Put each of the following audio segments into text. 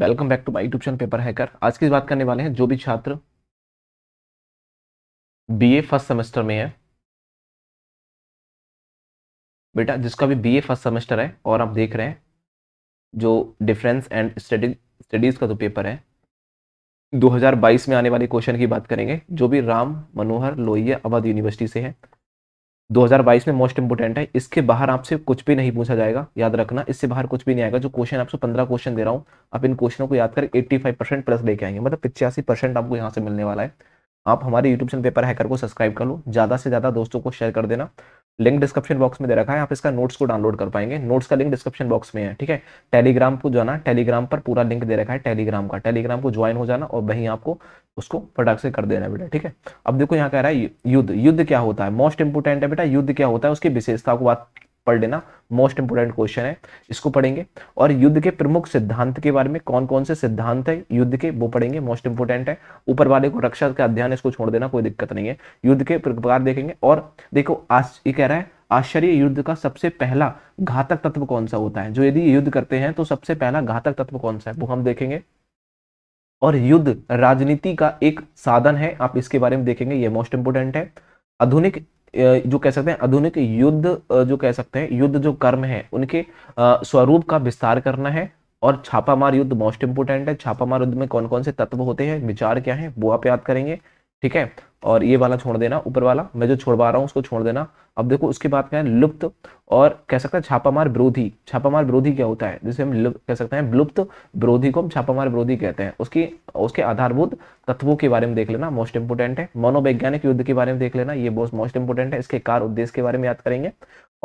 welcome back to my YouTube channel paper hacker आज की बात करने वाले हैं जो भी छात्र बीए फर्स्ट सेमेस्टर में है बेटा जिसका भी बीए फर्स्ट सेमेस्टर है और आप देख रहे हैं जो डिफरेंस एंड स्टडी स्टडीज़ का जो तो पेपर है 2022 में आने वाले क्वेश्चन की बात करेंगे जो भी राम मनोहर लोहिया अवध यूनिवर्सिटी से है 2022 में मोस्ट इंपोर्टेंट है इसके बाहर आपसे कुछ भी नहीं पूछा जाएगा याद रखना इससे बाहर कुछ भी नहीं आएगा जो क्वेश्चन आपसे 15 क्वेश्चन दे रहा हूँ आप इन क्वेश्चनों को याद कर 85 परसेंट प्लस लेके आएंगे मतलब पिचासी परसेंट आपको यहाँ से मिलने वाला है आप हमारे यूट्यूब चैनल पेपर हैकर को सब्सक्राइब कर लो ज़्यादा से ज़्यादा दोस्तों को शेयर कर देना लिंक डिस्क्रिप्शन बॉक्स में दे रखा है आप इसका नोट्स को डाउनलोड कर पाएंगे नोट्स का लिंक डिस्क्रिप्शन बॉक्स में है ठीक है टेलीग्राम को जाना टेलीग्राम पर पूरा लिंक दे रखा है टेलीग्राम का टेलीग्राम को ज्वाइन हो जाना और वहीं आपको उसको फटाक से कर देना बेटा ठीक है अब देखो यहाँ कह रहा है युद्ध युद्ध क्या होता है मोस्ट इंपोर्टेंट है बेटा युद्ध क्या होता है उसकी विशेषता को बात पढ़ लेना मोस्ट इंपोर्टेंट क्वेश्चन है इसको पढ़ेंगे और युद्ध के प्रमुख सिद्धांत के बारे में कौन कौन से सिद्धांत है युद्ध के वो पढ़ेंगे मोस्ट इंपोर्टेंट है ऊपर वाले को रक्षा का अध्ययन इसको छोड़ देना कोई दिक्कत नहीं है युद्ध के प्रकार देखेंगे और देखो आज ये कह रहा है आश्चर्य युद्ध का सबसे पहला घातक तत्व कौन सा होता है जो यदि युद्ध करते हैं तो सबसे पहला घातक तत्व कौन सा है वो हम देखेंगे और युद्ध राजनीति का एक साधन है आप इसके बारे में देखेंगे ये मोस्ट इंपोर्टेंट है आधुनिक जो कह सकते हैं आधुनिक युद्ध जो कह सकते हैं युद्ध जो कर्म है उनके स्वरूप का विस्तार करना है और छापामार युद्ध मोस्ट इंपोर्टेंट है छापामार युद्ध में कौन कौन से तत्व होते हैं विचार क्या है वो आप याद करेंगे ठीक है और ये वाला छोड़ देना ऊपर वाला मैं जो छोड़वा रहा हूँ उसको छोड़ देना अब देखो उसके बाद क्या है लुप्त और कह सकते हैं छापामार विरोधी छापामार विरोधी क्या होता है जिसे हम कह सकते हैं लुप्त विरोधी को हम छापामार विरोधी कहते हैं उसकी उसके आधारभूत तत्वों के बारे में देख लेना मोस्ट इंपोर्टेंट है मनोवैज्ञानिक युद्ध के बारे में देख लेना ये बहुत मोस्ट इंपोर्टेंट है इसके कार उद्देश्य के बारे में याद करेंगे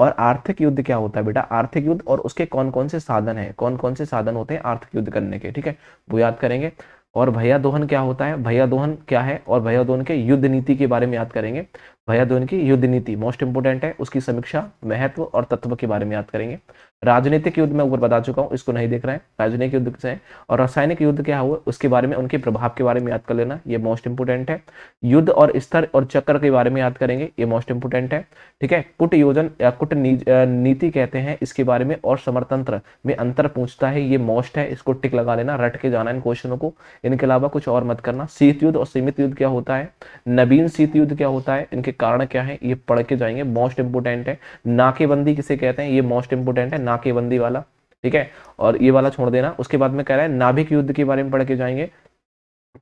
और आर्थिक युद्ध क्या होता है बेटा आर्थिक युद्ध और उसके कौन कौन से साधन है कौन कौन से साधन होते हैं आर्थिक युद्ध करने के ठीक है वो याद करेंगे और भैया दोहन क्या होता है भैया दोहन क्या है और भैया दोहन के युद्ध नीति के बारे में याद करेंगे भैया की युद्ध नीति मोस्ट इंपोर्टेंट है उसकी समीक्षा महत्व और तत्व के बारे में याद करेंगे राजनीतिक युद्ध में ऊपर बता चुका हूँ इसको नहीं देख रहा है राजनीतिक युद्ध से और रासायनिक युद्ध क्या हुआ उसके बारे में उनके प्रभाव के बारे में याद कर लेना ये मोस्ट इंपोर्टेंट है युद्ध और स्तर और चक्र के बारे में याद करेंगे ये मोस्ट इंपोर्टेंट है ठीक है कुट योजन या कुट नीति कहते हैं इसके बारे में और समरतंत्र में अंतर पूछता है ये मोस्ट है इसको टिक लगा लेना रट के जाना इन क्वेश्चनों को इनके अलावा कुछ और मत करना शीत युद्ध और सीमित युद्ध क्या होता है नवीन शीत युद्ध क्या होता है इनके कारण क्या है ये पढ़ के जाएंगे मोस्ट इंपोर्टेंट है नाकेबंदी किसे कहते हैं ये मोस्ट इंपोर्टेंट है नाकेबंदी वाला ठीक है और ये वाला छोड़ देना उसके बाद में कह रहा है नाभिक युद्ध के बारे में पढ़ के जाएंगे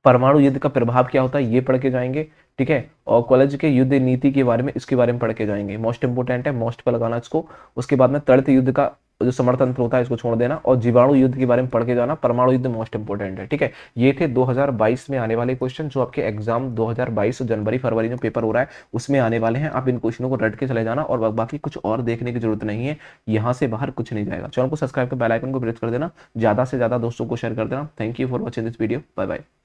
परमाणु युद्ध का प्रभाव क्या होता है ये पढ़ के जाएंगे ठीक है और कॉलेज के युद्ध नीति के बारे में इसके बारे में पढ़ के जाएंगे मोस्ट इंपोर्टेंट है मोस्ट पर लगाना इसको उसके बाद में तड़ित युद्ध का जो समर्थन होता है इसको छोड़ देना और जीवाणु युद्ध के बारे में पढ़ के जाना परमाणु युद्ध मोस्ट इंपोर्टेंट है ठीक है ये थे 2022 में आने वाले क्वेश्चन जो आपके एग्जाम 2022 जनवरी फरवरी में पेपर हो रहा है उसमें आने वाले हैं आप इन क्वेश्चनों को रट के चले जाना और बाकी कुछ और देखने की जरूरत नहीं है यहाँ से बाहर कुछ नहीं जाएगा चैनल को सब्सक्राइब कर बेलाइकन को प्रेस कर देना ज्यादा से ज्यादा दोस्तों को शेयर कर देना thank you for watching this video bye bye